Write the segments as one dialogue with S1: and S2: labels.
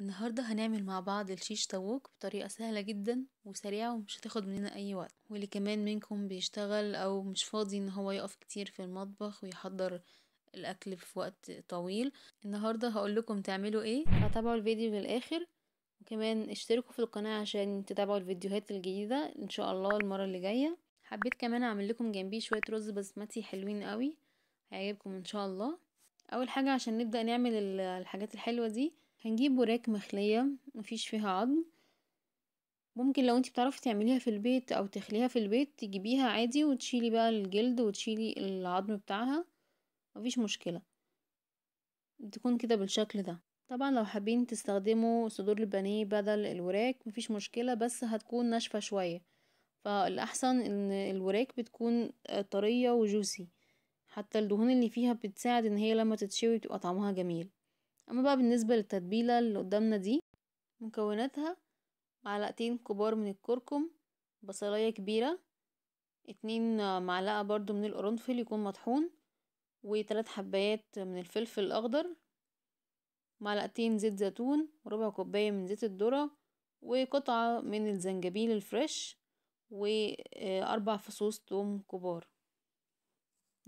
S1: النهاردة هنعمل مع بعض الشيش طاووق بطريقة سهلة جدا وسريعة ومش هتاخد مننا أي وقت واللي كمان منكم بيشتغل أو مش فاضي إن هو يقف كتير في المطبخ ويحضر الأكل في وقت طويل النهاردة هقولكم تعملوا ايه فتابعوا الفيديو للآخر وكمان اشتركوا في القناة عشان تتابعوا الفيديوهات الجديدة إن شاء الله المرة اللي جاية حبيت كمان أعمل لكم جنبيه شوية رز بسمتي حلوين قوي هيعجبكم إن شاء الله أول حاجة عشان نبدأ نعمل الحاجات الحلوة دي هنجيب وراك مخلية مفيش فيها عظم ممكن لو انتي بتعرفي تعمليها في البيت او تخليها في البيت تجيبيها عادي وتشيلي بقى الجلد وتشيلي العظم بتاعها مفيش مشكلة تكون كده بالشكل ده طبعا لو حابين تستخدموا صدور البانيه بدل الوراك مفيش مشكلة بس هتكون ناشفة شوية فالأحسن ان الوراك بتكون آه، طرية وجوسي حتى الدهون اللي فيها بتساعد ان هي لما تتشوي بتبقى طعمها جميل اما بقى بالنسبة للتتبيلة اللي قدامنا دي مكوناتها معلقتين كبار من الكركم بصلاية كبيرة اتنين معلقة برضو من القرنفل يكون مطحون وتلات حبايات من الفلفل الأخضر معلقتين زيت زيتون وربع كوباية من زيت الذرة وقطعة من الزنجبيل الفريش وأربع فصوص توم كبار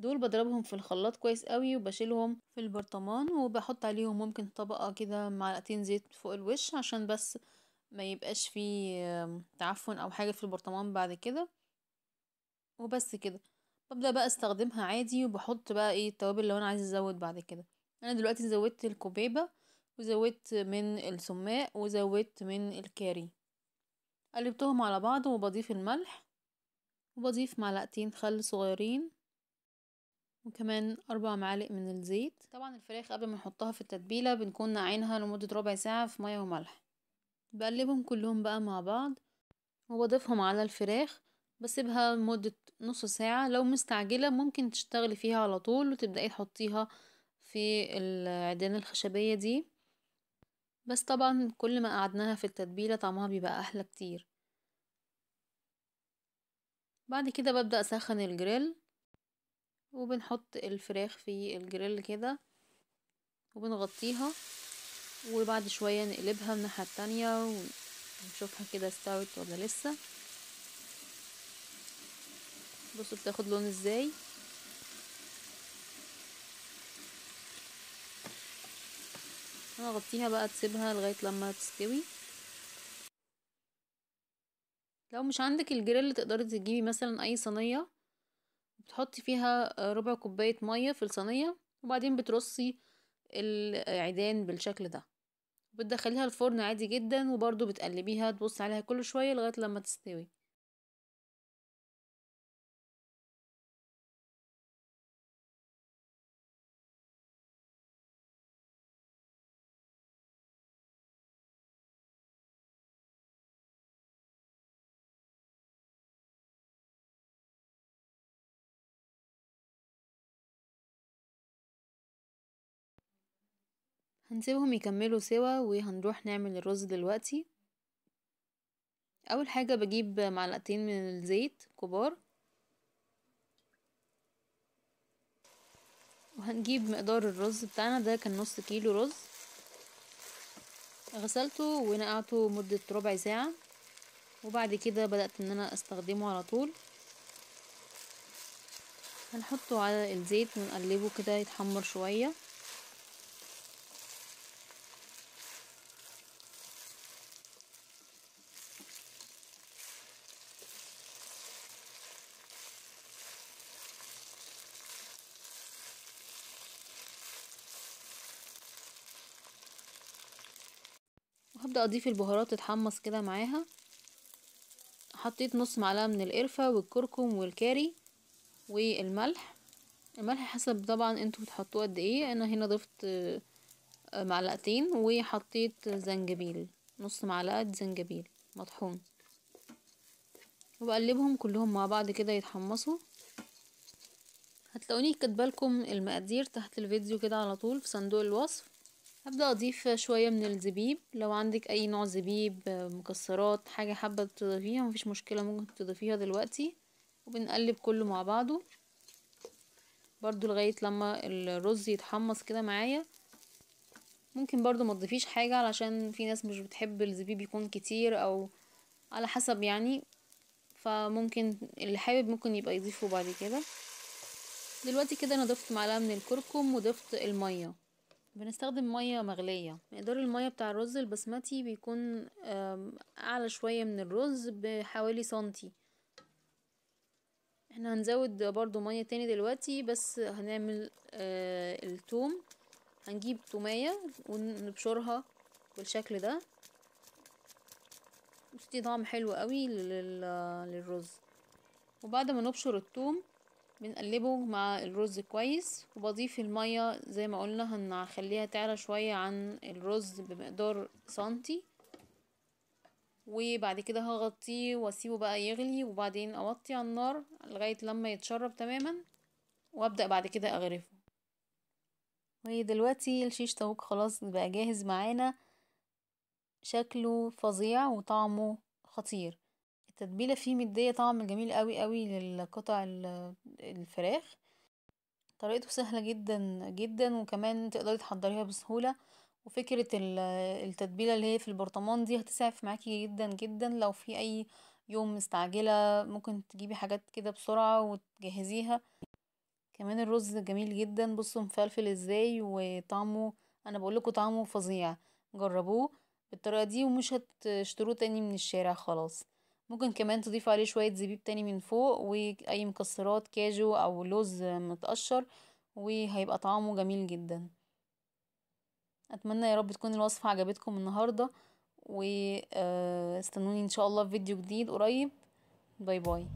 S1: دول بضربهم في الخلاط كويس قوي وبشيلهم في البرطمان وبحط عليهم ممكن طبقة كده معلقتين زيت فوق الوش عشان بس ما يبقاش فيه تعفن او حاجة في البرطمان بعد كده وبس كده ببدأ بقى استخدمها عادي وبحط بقى ايه التوابل لو انا عايزة ازود بعد كده انا دلوقتي زودت الكوبيبة وزودت من السماق وزودت من الكاري قلبتهم على بعض وبضيف الملح وبضيف معلقتين خل صغيرين وكمان أربع معالق من الزيت طبعا الفراخ قبل ما نحطها في التتبيلة بنكون ناعينها لمدة ربع ساعة في مية وملح بقلبهم كلهم بقى مع بعض وبضيفهم على الفراخ بسيبها لمدة نص ساعة لو مستعجلة ممكن تشتغلي فيها على طول وتبدأي تحطيها في العيدان الخشبية دي بس طبعا كل ما قعدناها في التتبيلة طعمها بيبقى أحلى كتير بعد كده ببدأ أسخن الجريل وبنحط الفراخ في الجريل كده وبنغطيها وبعد شوية نقلبها من الناحية التانية ونشوفها كده استوت ولا لسه بصوا بتاخد لون ازاي هنغطيها بقى تسيبها لغاية لما تستوي لو مش عندك الجريل تقدري تجيبي مثلا اي صينية بتحطي فيها آه، ربع كوباية مية في الصينية وبعدين بترصي العيدان بالشكل ده بتدخليها الفرن عادي جدا وبرضو بتقلبيها تبصي عليها كل شوية لغاية لما تستوي هنسيبهم يكملوا سوا وهنروح نعمل الرز دلوقتي اول حاجة بجيب معلقتين من الزيت كبار وهنجيب مقدار الرز بتاعنا ده كان نص كيلو رز غسلته ونقعته مدة ربع ساعة وبعد كده بدأت ان انا استخدمه على طول هنحطه على الزيت ونقلبه كده يتحمر شوية اضيف البهارات تتحمص كده معاها حطيت نص معلقه من القرفه والكركم والكاري والملح الملح حسب طبعا انتوا بتحطوه قد ايه انا هنا ضفت آه، معلقتين وحطيت زنجبيل نص معلقه زنجبيل مطحون وبقلبهم كلهم مع بعض كده يتحمصوا هتلاقوني كاتبالكم المقادير تحت الفيديو كده على طول في صندوق الوصف هبدأ أضيف شوية من الزبيب لو عندك أي نوع زبيب مكسرات حاجة حابة تضيفيها مفيش مشكلة ممكن تضيفيها دلوقتي وبنقلب كله مع بعضه برضو لغاية لما الرز يتحمص كده معايا ممكن برضو ما تضيفيش حاجة علشان في ناس مش بتحب الزبيب يكون كتير او على حسب يعني فممكن اللي حابب ممكن يبقى يضيفه بعد كده دلوقتي كده انا ضفت معلقة من الكركم وضفت المية بنستخدم مية مغلية مقدار المية بتاع الرز البسمتي بيكون اعلى شوية من الرز بحوالي سنتي احنا هنزود برضو مية تاني دلوقتي بس هنعمل آه، التوم هنجيب تومية ونبشرها بالشكل ده بتدي طعم حلو قوي للرز وبعد ما نبشر التوم بنقلبه مع الرز كويس وبضيف المية زي ما قلنا هنخليها تعلى شوية عن الرز بمقدار سنتي وبعد كده هغطيه واسيبه بقى يغلي وبعدين اوطي على النار لغاية لما يتشرب تماما وابدأ بعد كده اغرفه ودلوقتي الشيش طاووق خلاص بقى جاهز معانا شكله فظيع وطعمه خطير التتبيله فيه مديه طعم جميل قوي قوي للقطع الفراخ طريقته سهله جدا جدا وكمان تقدري تحضريها بسهوله وفكره التتبيله اللي هي في البرطمان دي هتسعف معاكي جدا جدا لو في اي يوم مستعجله ممكن تجيبي حاجات كده بسرعه وتجهزيها كمان الرز جميل جدا بصوا مفلفل ازاي وطعمه انا بقولكوا طعمه فظيع جربوه بالطريقه دي ومش هتشتروه تاني من الشارع خلاص ممكن كمان تضيف عليه شوية زبيب تاني من فوق وأي مكسرات كاجو أو لوز متقشر وهيبقى طعمه جميل جدا أتمنى يا رب تكون الوصفة عجبتكم النهاردة واستنوني آه، إن شاء الله في فيديو جديد قريب باي باي